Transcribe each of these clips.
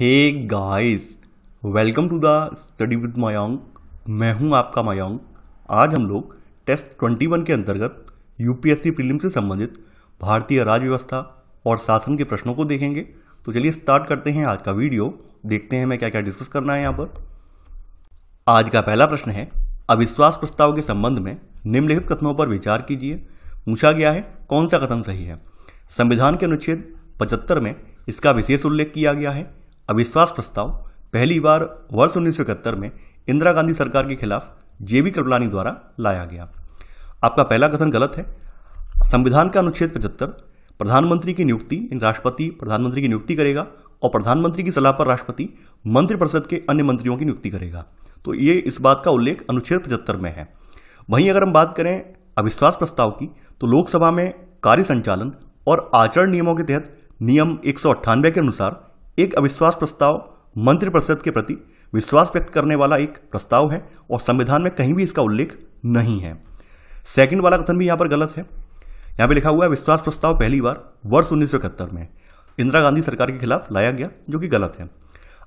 hey guys welcome to the study with Mayong मैं हूं आपका मायोंग आज हम लोग टेस्ट 21 के अंतर्गत यूपीएससी प्रीलिम्स से संबंधित भारतीय राज्य व्यवस्था और शासन के प्रश्नों को देखेंगे तो चलिए स्टार्ट करते हैं आज का वीडियो देखते हैं मैं क्या क्या डिस्कस करना है यहाँ पर आज का पहला प्रश्न है अविश्वास प्रस्ताव के संबंध में निम्नलिखित कथनों पर विचार कीजिए पूछा गया है कौन सा कथन सही है संविधान के अनुच्छेद पचहत्तर में इसका विशेष उल्लेख किया गया है अविश्वास प्रस्ताव पहली बार वर्ष उन्नीस में इंदिरा गांधी सरकार के खिलाफ जे बी कृपलानी द्वारा लाया गया आपका पहला कथन गलत है संविधान का अनुच्छेद पचहत्तर प्रधानमंत्री की नियुक्ति राष्ट्रपति प्रधानमंत्री की नियुक्ति करेगा और प्रधानमंत्री की सलाह पर राष्ट्रपति मंत्रिपरिषद के अन्य मंत्रियों की नियुक्ति करेगा तो ये इस बात का उल्लेख अनुच्छेद पचहत्तर में है वहीं अगर हम बात करें अविश्वास प्रस्ताव की तो लोकसभा में कार्य संचालन और आचरण नियमों के तहत नियम एक के अनुसार एक अविश्वास प्रस्ताव मंत्रिपरिषद के प्रति विश्वास व्यक्त करने वाला एक प्रस्ताव है और संविधान में कहीं भी इसका उल्लेख नहीं है सेकंड वाला कथन भी यहां पर गलत है यहां पे लिखा हुआ है विश्वास प्रस्ताव पहली बार वर्ष उन्नीस में इंदिरा गांधी सरकार के खिलाफ लाया गया जो कि गलत है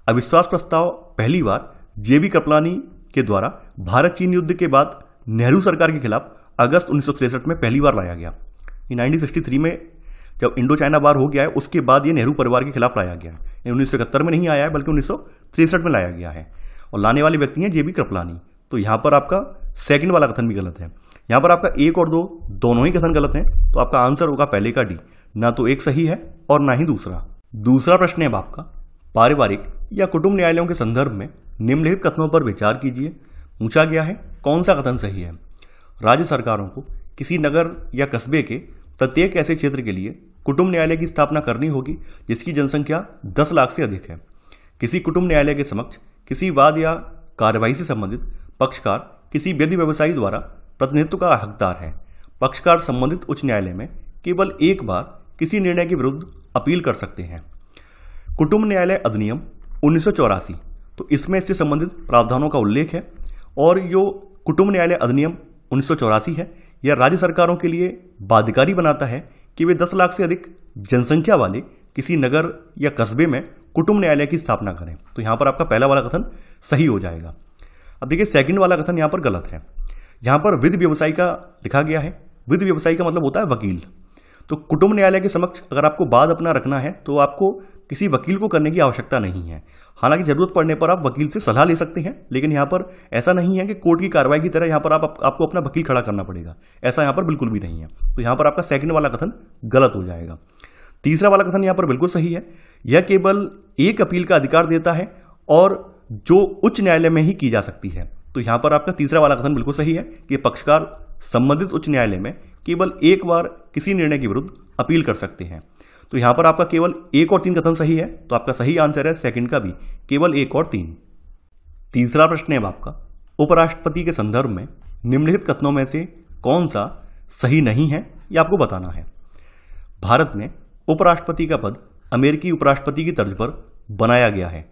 अविश्वास प्रस्ताव पहली बार जेबी कपलानी के द्वारा भारत चीन युद्ध के बाद नेहरू सरकार के खिलाफ अगस्त उन्नीस में पहली बार लाया गया नाइनटीन में जब इंडो चाइना वार हो गया है उसके बाद ये नेहरू परिवार के खिलाफ लाया गया है उन्नीस में नहीं आया है बल्कि उन्नीस में लाया गया है और लाने वाले व्यक्ति हैं जे बी कृपलानी तो यहाँ पर आपका सेकंड वाला कथन भी गलत है यहाँ पर आपका एक और दो दोनों ही कथन गलत हैं तो आपका आंसर होगा पहले का डी ना तो एक सही है और ना ही दूसरा दूसरा प्रश्न है आपका पारिवारिक या कुटुंब न्यायालयों के संदर्भ में निम्नलिखित कथनों पर विचार कीजिए पूछा गया है कौन सा कथन सही है राज्य सरकारों को किसी नगर या कस्बे के प्रत्येक ऐसे क्षेत्र के लिए कुटुंब न्यायालय की स्थापना करनी होगी जिसकी जनसंख्या दस लाख से अधिक है किसी कुटुंब न्यायालय के समक्ष किसी वाद या कार्यवाही से संबंधित पक्षकार किसी व्यधि व्यवसायी द्वारा प्रतिनिधित्व का हकदार है पक्षकार संबंधित उच्च न्यायालय में केवल एक बार किसी निर्णय के विरुद्ध अपील कर सकते हैं कुटुंब न्यायालय अधिनियम उन्नीस तो इसमें इससे संबंधित प्रावधानों का उल्लेख है और जो कुटुंब न्यायालय अधिनियम उन्नीस है यह राज्य सरकारों के लिए बाध्यकारी बनाता है कि वे दस लाख से अधिक जनसंख्या वाले किसी नगर या कस्बे में कुटुंब न्यायालय की स्थापना करें तो यहां पर आपका पहला वाला कथन सही हो जाएगा अब देखिए सेकंड वाला कथन यहां पर गलत है यहां पर विध व्यवसायी का लिखा गया है विध व्यवसायी का मतलब होता है वकील तो कुटुंब न्यायालय के समक्ष अगर आपको बाद अपना रखना है तो आपको किसी वकील को करने की आवश्यकता नहीं है हालांकि जरूरत पड़ने पर आप वकील से सलाह ले सकते हैं लेकिन यहाँ पर ऐसा नहीं है कि कोर्ट की कार्रवाई की तरह यहाँ पर आप, आप आपको अपना वकील खड़ा करना पड़ेगा ऐसा यहाँ पर बिल्कुल भी नहीं है तो यहाँ पर आपका सेकंड वाला कथन गलत हो जाएगा तीसरा वाला कथन यहाँ पर बिल्कुल सही है यह केवल एक अपील का अधिकार देता है और जो उच्च न्यायालय में ही की जा सकती है तो यहाँ पर आपका तीसरा वाला कथन बिल्कुल सही है कि पक्षकार संबंधित उच्च न्यायालय में केवल एक बार किसी निर्णय के विरुद्ध अपील कर सकते हैं तो यहां पर आपका केवल एक और तीन कथन सही है तो आपका सही आंसर है सेकंड का भी केवल एक और तीन तीसरा प्रश्न है आपका उपराष्ट्रपति के संदर्भ में निम्नलिखित कथनों में से कौन सा सही नहीं है यह आपको बताना है भारत में उपराष्ट्रपति का पद अमेरिकी उपराष्ट्रपति की तर्ज पर बनाया गया है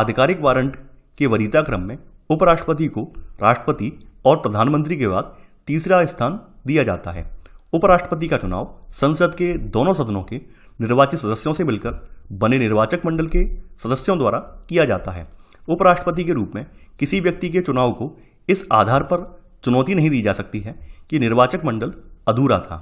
आधिकारिक वारंट के वरीता क्रम में उपराष्ट्रपति को राष्ट्रपति और प्रधानमंत्री के बाद तीसरा स्थान दिया जाता है उपराष्ट्रपति का चुनाव संसद के दोनों सदनों के निर्वाचित सदस्यों से मिलकर बने निर्वाचक मंडल के सदस्यों द्वारा किया जाता है उपराष्ट्रपति के रूप में किसी व्यक्ति के चुनाव को इस आधार पर चुनौती नहीं दी जा सकती है कि निर्वाचक मंडल अधूरा था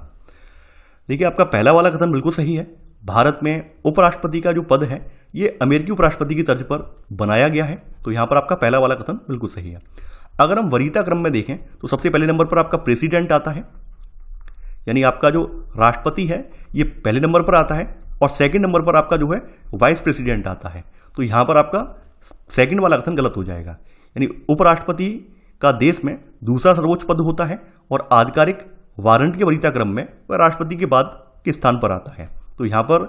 देखिए आपका पहला वाला कथन बिल्कुल सही है भारत में उपराष्ट्रपति का जो पद है ये अमेरिकी उपराष्ट्रपति की तर्ज पर बनाया गया है तो यहाँ पर आपका पहला वाला कथन बिल्कुल सही है अगर हम वरीता क्रम में देखें तो सबसे पहले नंबर पर आपका प्रेसिडेंट आता है यानी आपका जो राष्ट्रपति है ये पहले नंबर पर आता है और सेकंड नंबर पर आपका जो है वाइस प्रेसिडेंट आता है तो यहाँ पर आपका सेकंड वाला कथन गलत हो जाएगा यानी उपराष्ट्रपति का देश में दूसरा सर्वोच्च पद होता है और आधिकारिक वारंट के वरीता क्रम में वह राष्ट्रपति के बाद के स्थान पर आता है तो यहाँ पर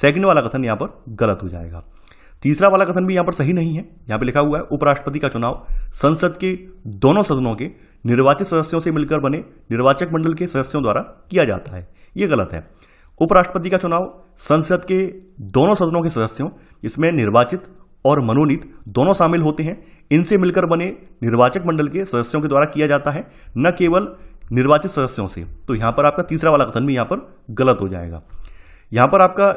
सेकंड वाला कथन यहाँ पर गलत हो जाएगा तीसरा वाला कथन भी यहाँ पर सही नहीं है यहाँ पर लिखा हुआ है उपराष्ट्रपति का चुनाव संसद के दोनों सदनों के निर्वाचित सदस्यों से मिलकर बने निर्वाचक मंडल के सदस्यों द्वारा किया जाता है ये गलत है उपराष्ट्रपति का चुनाव संसद के दोनों सदनों के सदस्यों इसमें निर्वाचित और मनोनीत दोनों शामिल होते हैं इनसे मिलकर बने निर्वाचक मंडल के सदस्यों के द्वारा किया जाता है न केवल निर्वाचित सदस्यों से तो यहाँ पर आपका तीसरा वाला कथन भी यहाँ पर गलत हो जाएगा यहां पर आपका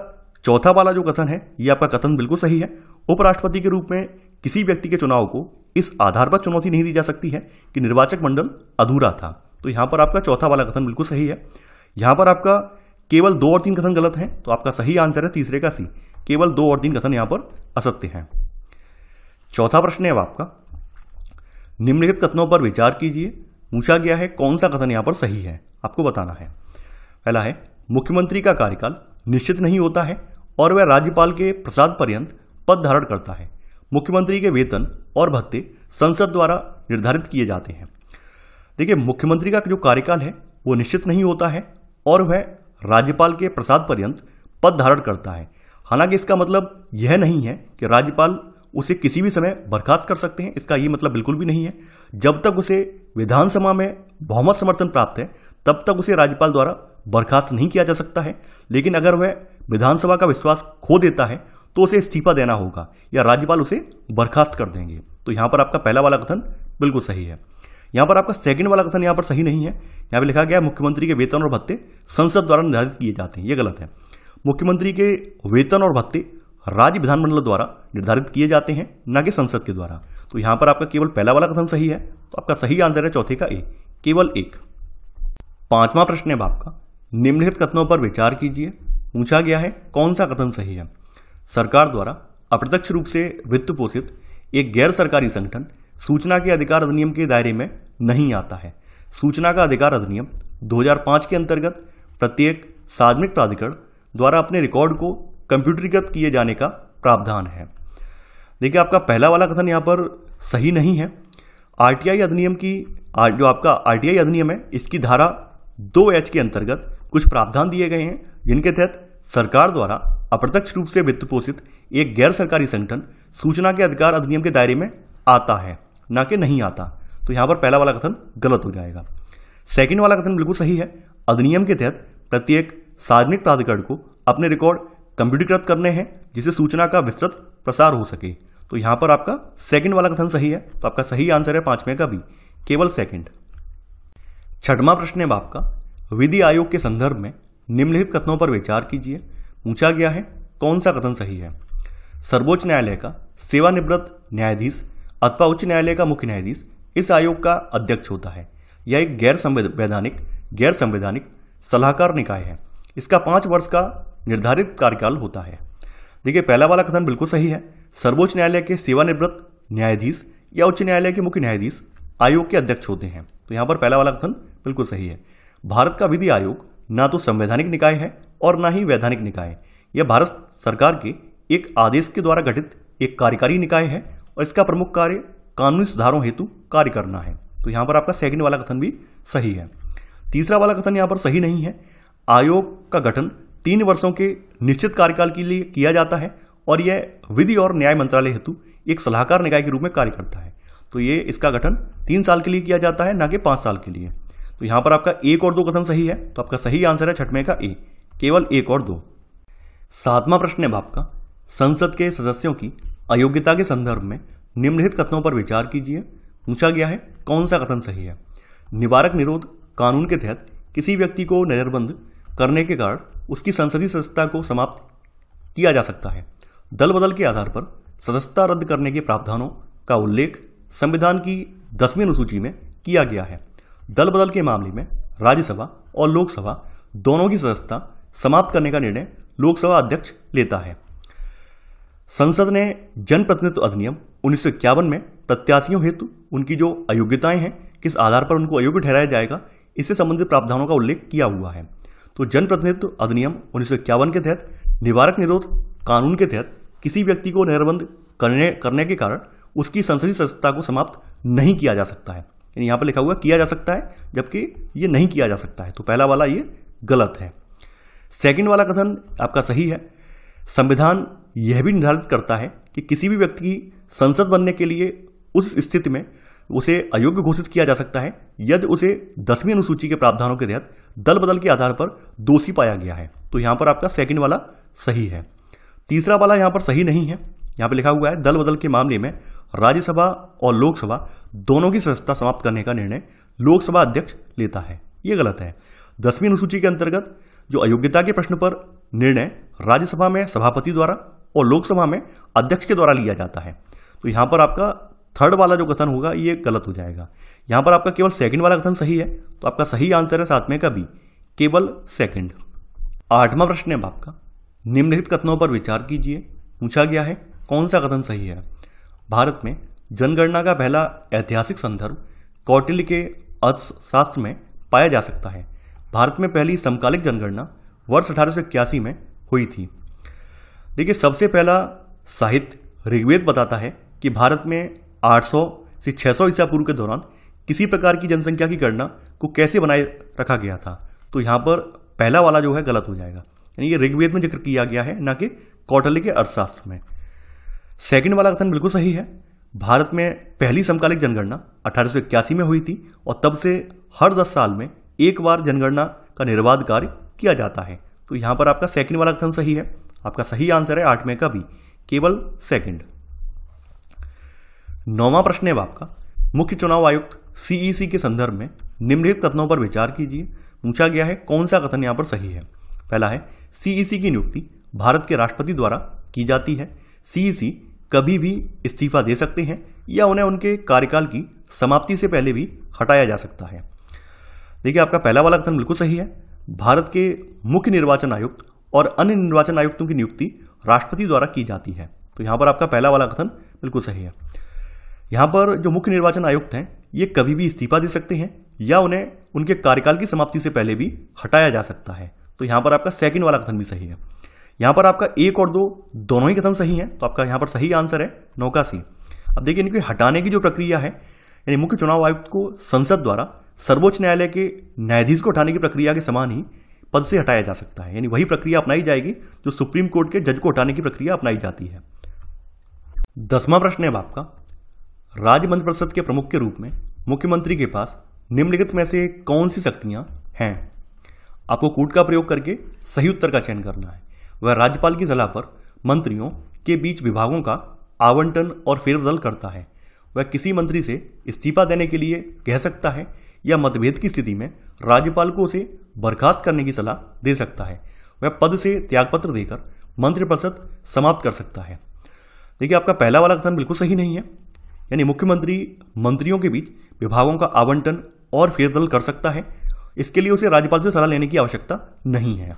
चौथा वाला जो कथन है ये आपका कथन बिल्कुल सही है उपराष्ट्रपति के रूप में किसी व्यक्ति के चुनाव को इस आधार पर चुनौती नहीं दी जा सकती है कि निर्वाचक मंडल अधूरा था तो यहां पर आपका चौथा वाला कथन बिल्कुल सही है यहां पर आपका केवल दो और तीन कथन गलत हैं तो आपका सही आंसर है तीसरे का सी केवल दो और तीन कथन यहां पर असत्य हैं चौथा प्रश्न है अब आपका निम्नलिखित कथनों पर विचार कीजिए पूछा गया है कौन सा कथन यहां पर सही है आपको बताना है पहला है मुख्यमंत्री का कार्यकाल निश्चित नहीं होता है और वह राज्यपाल के प्रसाद पर्यंत पद धारण करता है मुख्यमंत्री के वेतन और भत्ते संसद द्वारा निर्धारित किए जाते हैं देखिए मुख्यमंत्री का जो कार्यकाल है वो निश्चित नहीं होता है और वह राज्यपाल के प्रसाद पर्यंत पद धारण करता है हालांकि इसका मतलब यह नहीं है कि राज्यपाल उसे किसी भी समय बर्खास्त कर सकते हैं इसका ये मतलब बिल्कुल भी नहीं है जब तक उसे विधानसभा में बहुमत समर्थन प्राप्त है तब तक उसे राज्यपाल द्वारा बर्खास्त नहीं किया जा सकता है लेकिन अगर वह विधानसभा का विश्वास खो देता है तो उसे इस्तीफा देना होगा या राज्यपाल उसे बर्खास्त कर देंगे तो यहां पर आपका पहला वाला कथन बिल्कुल सही है यहां पर आपका सेकंड वाला कथन यहां पर सही नहीं है यहां पर लिखा गया मुख्यमंत्री के वेतन और भत्ते संसद द्वारा निर्धारित किए जाते हैं यह गलत है मुख्यमंत्री के वेतन और भत्ते राज्य विधानमंडल द्वारा निर्धारित किए जाते हैं न कि संसद के द्वारा तो यहां पर आपका केवल पहला वाला कथन सही है तो आपका सही आंसर है चौथे का ए केवल एक पांचवा प्रश्न है आपका निम्नलिखित कथनों पर विचार कीजिए पूछा गया है कौन सा कथन सही है सरकार द्वारा अप्रत्यक्ष रूप से वित्त पोषित एक गैर सरकारी संगठन सूचना के अधिकार अधिनियम के दायरे में नहीं आता है सूचना का अधिकार अधिनियम 2005 के अंतर्गत प्रत्येक सार्वजनिक प्राधिकरण द्वारा अपने रिकॉर्ड को कंप्यूटरीकृत किए जाने का प्रावधान है देखिए आपका पहला वाला कथन यहाँ पर सही नहीं है आरटीआई अधिनियम की जो आपका आरटीआई अधिनियम है इसकी धारा दो एच के अंतर्गत कुछ प्रावधान दिए गए हैं जिनके तहत सरकार द्वारा अप्रत्यक्ष रूप से वित्त पोषित एक गैर सरकारी संगठन सूचना के अधिकार अधिनियम के दायरे में आता है ना कि नहीं आता तो यहां पर पहला वाला कथन गलत हो जाएगा सेकंड वाला कथन बिल्कुल सही है अधिनियम के तहत प्रत्येक सार्वजनिक प्राधिकरण को अपने रिकॉर्ड कंप्यूटरीकृत करने हैं जिससे सूचना का विस्तृत प्रसार हो सके तो यहां पर आपका सेकंड वाला कथन सही है तो आपका सही आंसर है पांचवें का भी केवल सेकंड छठवां प्रश्न है आपका विधि आयोग के संदर्भ में निम्नलिखित कथनों पर विचार कीजिए पूछा गया है कौन सा कथन सही है सर्वोच्च न्यायालय का सेवानिवृत्त न्यायाधीश अथवा उच्च न्यायालय का मुख्य न्यायाधीश इस आयोग का अध्यक्ष होता है यह एक गैर संवैधानिक गैर संवैधानिक सलाहकार निकाय है इसका पाँच वर्ष का निर्धारित कार्यकाल होता है देखिए पहला वाला कथन बिल्कुल सही है सर्वोच्च न्यायालय के सेवानिवृत्त न्यायाधीश या उच्च न्यायालय के मुख्य न्यायाधीश आयोग के अध्यक्ष होते हैं तो यहाँ पर पहला वाला कथन बिल्कुल सही है भारत का विधि आयोग ना तो संवैधानिक निकाय है और ना ही वैधानिक निकाय यह भारत सरकार के एक आदेश के द्वारा गठित एक कार्यकारी निकाय है और इसका प्रमुख कार्य कानूनी सुधारों हेतु कार्य करना है तो यहाँ पर आपका सेकंड वाला कथन भी सही है तीसरा वाला कथन यहाँ पर सही नहीं है आयोग का गठन तीन वर्षों के निश्चित कार्यकाल के लिए किया जाता है और यह विधि और न्याय मंत्रालय हेतु एक सलाहकार निकाय के रूप में कार्य करता है तो ये इसका गठन तीन साल के लिए किया जाता है ना कि पाँच साल के लिए तो यहां पर आपका एक और दो कथन सही है तो आपका सही आंसर है छठवें का ए केवल एक और दो सातवां प्रश्न है आपका संसद के सदस्यों की अयोग्यता के संदर्भ में निम्नलिखित कथनों पर विचार कीजिए पूछा गया है कौन सा कथन सही है निवारक निरोध कानून के तहत किसी व्यक्ति को नज़रबंद करने के कारण उसकी संसदीय सदस्यता को समाप्त किया जा सकता है दल बदल के आधार पर सदस्यता रद्द करने के प्रावधानों का उल्लेख संविधान की दसवीं अनुसूची में किया गया है दल बदल के मामले में राज्यसभा और लोकसभा दोनों की सदस्यता समाप्त करने का निर्णय लोकसभा अध्यक्ष लेता है संसद ने जनप्रतिनिधित्व अधिनियम उन्नीस में प्रत्याशियों हेतु उनकी जो अयोग्यताएं हैं किस आधार पर उनको अयोग्य ठहराया जाएगा इससे संबंधित प्रावधानों का उल्लेख किया हुआ है तो जनप्रतिनिधित्व अधिनियम उन्नीस के तहत निवारक निरोध कानून के तहत किसी व्यक्ति को निर्बंध करने करने के कारण उसकी संसदीय सदस्यता को समाप्त नहीं किया जा सकता है यानी यहाँ पर लिखा हुआ किया जा सकता है जबकि ये नहीं किया जा सकता है तो पहला वाला ये गलत है सेकंड वाला कथन आपका सही है संविधान यह भी निर्धारित करता है कि किसी भी व्यक्ति की संसद बनने के लिए उस स्थिति में उसे अयोग्य घोषित किया जा सकता है यदि उसे दसवीं अनुसूची के प्रावधानों के तहत दल बदल के आधार पर दोषी पाया गया है तो यहां पर आपका सेकंड वाला सही है तीसरा वाला यहां पर सही नहीं है यहां पे लिखा हुआ है दल बदल के मामले में राज्यसभा और लोकसभा दोनों की सदस्यता समाप्त करने का निर्णय लोकसभा अध्यक्ष लेता है यह गलत है दसवीं अनुसूची के अंतर्गत जो अयोग्यता के प्रश्न पर निर्णय राज्यसभा में सभापति द्वारा और लोकसभा में अध्यक्ष के द्वारा लिया जाता है तो यहां पर आपका थर्ड वाला जो कथन होगा ये गलत हो जाएगा यहां पर आपका केवल सेकंड वाला कथन सही है तो आपका सही आंसर है साथ में का भी केवल सेकंड आठवां प्रश्न है आपका निम्नलिखित कथनों पर विचार कीजिए पूछा गया है कौन सा कथन सही है भारत में जनगणना का पहला ऐतिहासिक संदर्भ कौटिल्य के अर्थशास्त्र में पाया जा सकता है भारत में पहली समकालिक जनगणना वर्ष अठारह में हुई थी देखिए सबसे पहला साहित्य ऋग्वेद बताता है कि भारत में 800 से 600 ईसा पूर्व के दौरान किसी प्रकार की जनसंख्या की गणना को कैसे बनाए रखा गया था तो यहाँ पर पहला वाला जो है गलत हो जाएगा यानी ये ऋग्वेद में जिक्र किया गया है ना कि कौटल्य के अर्थशास्त्र में सेकंड वाला कथन बिल्कुल सही है भारत में पहली समकालिक जनगणना अठारह में हुई थी और तब से हर दस साल में एक बार जनगणना का निर्बाध कार्य किया जाता है तो यहां पर आपका सेकंड वाला कथन सही है आपका सही आंसर है आठवें का भी केवल सेकंड नौवा प्रश्न है आपका मुख्य चुनाव आयुक्त सीईसी e के संदर्भ में निम्नलिखित कथनों पर विचार कीजिए पूछा गया है कौन सा कथन यहां पर सही है पहला है सीईसी e की नियुक्ति भारत के राष्ट्रपति द्वारा की जाती है सीईसी कभी भी इस्तीफा दे सकते हैं या उन्हें उनके कार्यकाल की समाप्ति से पहले भी हटाया जा सकता है देखिए आपका पहला वाला कथन बिल्कुल सही है भारत के मुख्य निर्वाचन आयुक्त और अन्य निर्वाचन आयुक्तों की नियुक्ति राष्ट्रपति द्वारा की जाती है तो यहां पर आपका पहला वाला कथन बिल्कुल सही है यहां पर जो मुख्य निर्वाचन आयुक्त हैं ये कभी भी इस्तीफा दे सकते हैं या उन्हें उनके कार्यकाल की समाप्ति से पहले भी हटाया जा सकता है तो यहां पर आपका सेकंड वाला कथन भी सही है यहां पर आपका एक और दो दोनों ही कथन सही है तो आपका यहां पर सही आंसर है नौका सी अब देखिए इनकी हटाने की जो प्रक्रिया है यानी मुख्य चुनाव आयुक्त को संसद द्वारा सर्वोच्च न्यायालय के न्यायाधीश को हटाने की प्रक्रिया के समान ही पद से हटाया जा सकता है यानी वही प्रक्रिया अपनाई जाएगी जो सुप्रीम कोर्ट के जज को हटाने की प्रक्रिया अपनाई जाती है दसवां प्रश्न है आपका राज्य मंत्रिपरिषद के प्रमुख के रूप में मुख्यमंत्री के पास निम्नलिखित में से कौन सी शक्तियां हैं आपको कूट का प्रयोग करके सही उत्तर का चयन करना है वह राज्यपाल की सलाह पर मंत्रियों के बीच विभागों का आवंटन और फेरबदल करता है वह किसी मंत्री से इस्तीफा देने के लिए कह सकता है या मतभेद की स्थिति में राज्यपाल को उसे बर्खास्त करने की सलाह दे सकता है वह पद से त्यागपत्र देकर मंत्रिपरिषद समाप्त कर सकता है देखिए आपका पहला वाला कथन बिल्कुल सही नहीं है यानी मुख्यमंत्री मंत्रियों के बीच विभागों का आवंटन और फेरबदल कर सकता है इसके लिए उसे राज्यपाल से सलाह लेने की आवश्यकता नहीं है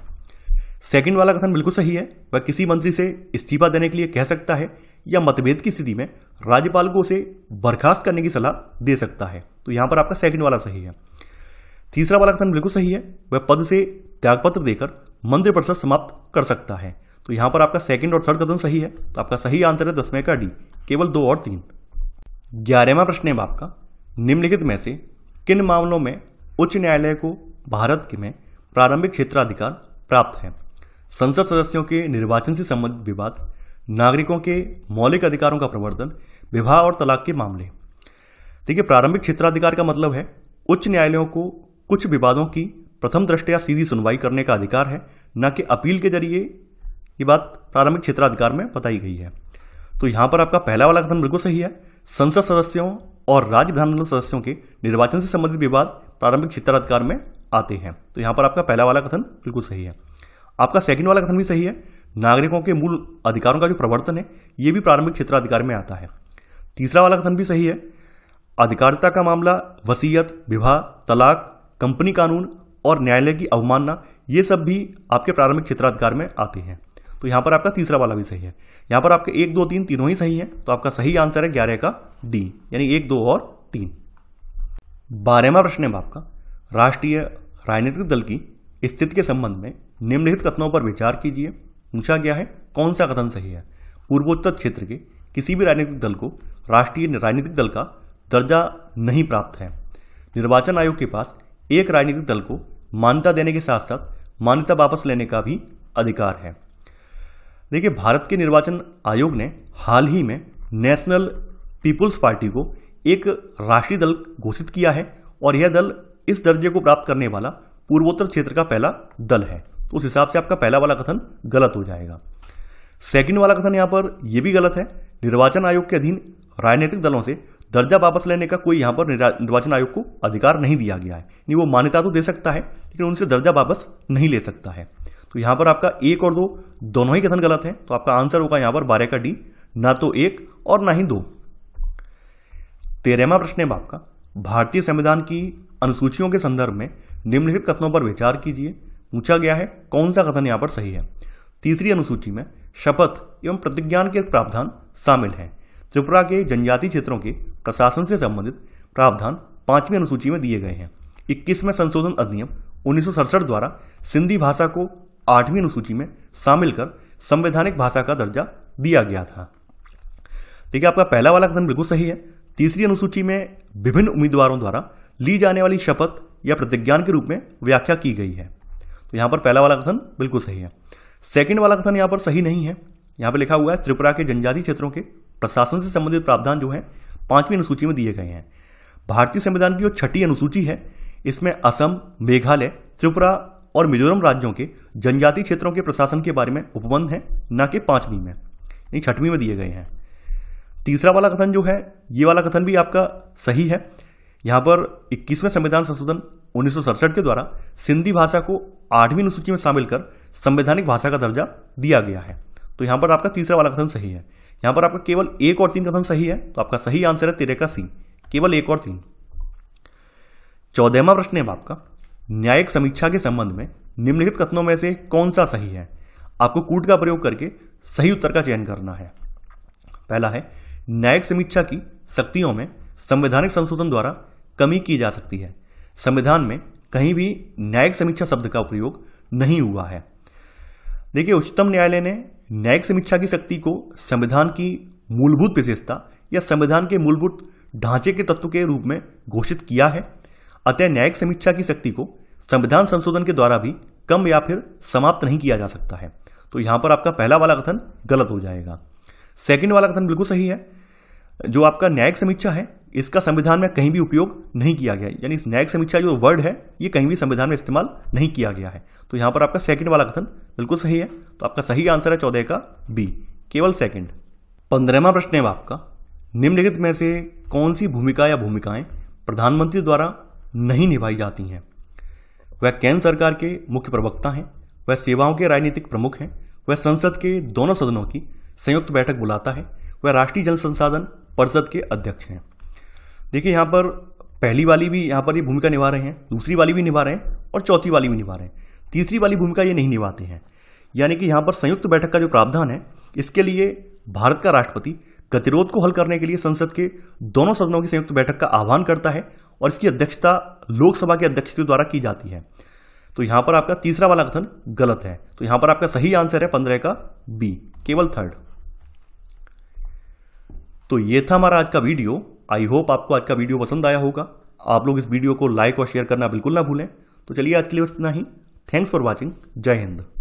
सेकंड वाला कथन बिल्कुल सही है वह किसी मंत्री से इस्तीफा देने के लिए कह सकता है या मतभेद की स्थिति में राज्यपाल को उसे बर्खास्त करने की सलाह दे सकता है तो यहां पर आपका सेकंड वाला सही है तीसरा वाला कथन बिल्कुल सही है वह पद से त्यागपत्र देकर मंत्रिपरिषद समाप्त कर सकता है तो यहां पर आपका सेकंड और थर्ड कथन सही है तो आपका सही आंसर है दसवें का डी केवल दो और तीन ग्यारहवा प्रश्न है आपका निम्नलिखित में से किन मामलों में उच्च न्यायालय को भारत के में प्रारंभिक क्षेत्राधिकार प्राप्त है संसद सदस्यों के निर्वाचन से संबंधित विवाद नागरिकों के मौलिक अधिकारों का प्रवर्तन विवाह और तलाक के मामले देखिए प्रारंभिक क्षेत्राधिकार का मतलब है उच्च न्यायालयों को कुछ विवादों की प्रथम दृष्टया सीधी सुनवाई करने का अधिकार है न कि अपील के जरिए ये बात प्रारंभिक क्षेत्राधिकार में बताई गई है तो यहाँ पर आपका पहला वाला कथन बिल्कुल सही है संसद सदस्यों और राज्य विधानमंडल सदस्यों के निर्वाचन से संबंधित विवाद प्रारंभिक क्षेत्राधिकार में आते हैं तो यहाँ पर आपका पहला वाला कथन बिल्कुल सही है आपका सेकंड वाला कथन भी सही है नागरिकों के मूल अधिकारों का जो प्रवर्तन है यह भी प्रारंभिक क्षेत्राधिकार में आता है तीसरा वाला कथन भी सही है अधिकारिता का मामला वसीयत विवाह तलाक कंपनी कानून और न्यायालय की अवमानना ये सब भी आपके प्रारंभिक क्षेत्राधिकार में आते हैं तो यहां पर आपका तीसरा वाला भी सही है यहां पर आपके एक दो तीन तीनों ही सही है तो आपका सही आंसर है ग्यारह का डी यानी एक दो और तीन बारहवा प्रश्न है आपका राष्ट्रीय राजनीतिक दल की स्थिति के संबंध में निम्नलिखित कथनों पर विचार कीजिए पूछा गया है कौन सा कथन सही है पूर्वोत्तर क्षेत्र के किसी भी राजनीतिक दल को राष्ट्रीय राजनीतिक दल का दर्जा नहीं प्राप्त है निर्वाचन आयोग के पास एक राजनीतिक दल को मान्यता देने के साथ साथ मान्यता वापस लेने का भी अधिकार है देखिए भारत के निर्वाचन आयोग ने हाल ही में नेशनल पीपुल्स पार्टी को एक राष्ट्रीय दल घोषित किया है और यह दल इस दर्जे को प्राप्त करने वाला पूर्वोत्तर क्षेत्र का पहला दल है तो उस हिसाब से आपका पहला वाला कथन गलत हो जाएगा सेकंड वाला कथन यहां पर यह भी गलत है निर्वाचन आयोग के अधीन राजनीतिक दलों से दर्जा वापस लेने का कोई यहां पर निर्वाचन आयोग को अधिकार नहीं दिया गया है यानी वो मान्यता तो दे सकता है लेकिन उनसे दर्जा वापस नहीं ले सकता है तो यहां पर आपका एक और दो दोनों ही कथन गलत है तो आपका आंसर होगा यहां पर बारह का डी ना तो एक और ना ही दो तेरहवा प्रश्न है आपका भारतीय संविधान की अनुसूचियों के संदर्भ में निम्नलिखित कथनों पर विचार कीजिए पूछा गया है कौन सा कथन यहाँ पर सही है तीसरी अनुसूची में शपथ एवं प्रतिज्ञान के प्रावधान शामिल हैं त्रिपुरा के जनजाति क्षेत्रों के प्रशासन से संबंधित प्रावधान पांचवी अनुसूची में दिए गए हैं इक्कीसवें संशोधन अधिनियम उन्नीस द्वारा सिंधी भाषा को आठवीं अनुसूची में शामिल कर संवैधानिक भाषा का दर्जा दिया गया था देखिए आपका पहला वाला कथन बिल्कुल सही है तीसरी अनुसूची में विभिन्न उम्मीदवारों द्वारा ली जाने वाली शपथ या प्रतिज्ञान के रूप में व्याख्या की गई है तो यहां पर पहला वाला कथन बिल्कुल सही है सेकंड वाला कथन यहां पर सही नहीं है यहां पर लिखा हुआ है त्रिपुरा के जनजातीय क्षेत्रों के प्रशासन से संबंधित प्रावधान जो है पांचवीं अनुसूची में दिए गए हैं भारतीय संविधान की जो छठी अनुसूची है इसमें असम मेघालय त्रिपुरा और मिजोरम राज्यों के जनजातीय क्षेत्रों के प्रशासन के बारे में उपबंध है न कि पांचवीं में यानी छठवीं में दिए गए हैं तीसरा वाला कथन जो है ये वाला कथन भी आपका सही है यहां पर इक्कीसवें संविधान संशोधन उन्नीस के द्वारा सिंधी भाषा को आठवीं अनुसूची में शामिल कर संवैधानिक भाषा का दर्जा दिया गया है तो यहां पर आपका तीसरा वाला कथन सही है यहां पर आपका केवल एक और तीन कथन सही है तो आपका सही आंसर है तेरे का सी केवल एक और तीन चौदहवा प्रश्न है आपका न्यायिक समीक्षा के संबंध में निम्नलिखित कथनों में से कौन सा सही है आपको कूट का प्रयोग करके सही उत्तर का चयन करना है पहला है न्यायिक समीक्षा की शक्तियों में संवैधानिक संशोधन द्वारा कमी की जा सकती है संविधान में कहीं भी न्यायिक समीक्षा शब्द का प्रयोग नहीं हुआ है देखिए उच्चतम न्यायालय ने न्यायिक समीक्षा की शक्ति को संविधान की मूलभूत विशेषता या संविधान के मूलभूत ढांचे के तत्व के रूप में घोषित किया है अतः न्यायिक समीक्षा की शक्ति को संविधान संशोधन के द्वारा भी कम या फिर समाप्त नहीं किया जा सकता है तो यहां पर आपका पहला वाला कथन गलत हो जाएगा सेकंड वाला कथन बिल्कुल सही है जो आपका न्यायिक समीक्षा है इसका संविधान में कहीं भी उपयोग नहीं किया गया है यानी न्यायिक समीक्षा जो वर्ड है ये कहीं भी संविधान में इस्तेमाल नहीं किया गया है तो यहां पर आपका सेकंड वाला कथन बिल्कुल सही है तो आपका सही आंसर है चौदह का बी केवल सेकंड पंद्रहवा प्रश्न है आपका निम्नलिखित में से कौन सी भूमिका या भूमिकाएं प्रधानमंत्री द्वारा नहीं निभाई जाती हैं वह केंद्र सरकार के मुख्य प्रवक्ता हैं वह सेवाओं के राजनीतिक प्रमुख हैं वह संसद के दोनों सदनों की संयुक्त बैठक बुलाता है वह राष्ट्रीय जल संसाधन परिषद के अध्यक्ष हैं देखिए यहाँ पर पहली वाली भी यहाँ पर ये भूमिका निभा रहे हैं दूसरी वाली भी निभा रहे हैं और चौथी वाली भी निभा रहे हैं तीसरी वाली भूमिका ये नहीं निभाते हैं यानी कि यहाँ पर संयुक्त बैठक का जो प्रावधान है इसके लिए भारत का राष्ट्रपति गतिरोध को हल करने के लिए संसद के दोनों सदनों की संयुक्त बैठक का आह्वान करता है और इसकी अध्यक्षता लोकसभा के अध्यक्ष के द्वारा की जाती है तो यहाँ पर आपका तीसरा वाला कथन गलत है तो यहाँ पर आपका सही आंसर है पंद्रह का बी केवल थर्ड तो ये था हमारा आज का वीडियो आई होप आपको आज का वीडियो पसंद आया होगा आप लोग इस वीडियो को लाइक और शेयर करना बिल्कुल ना भूलें तो चलिए आज के लिए बस इतना ही थैंक्स फॉर वॉचिंग जय हिंद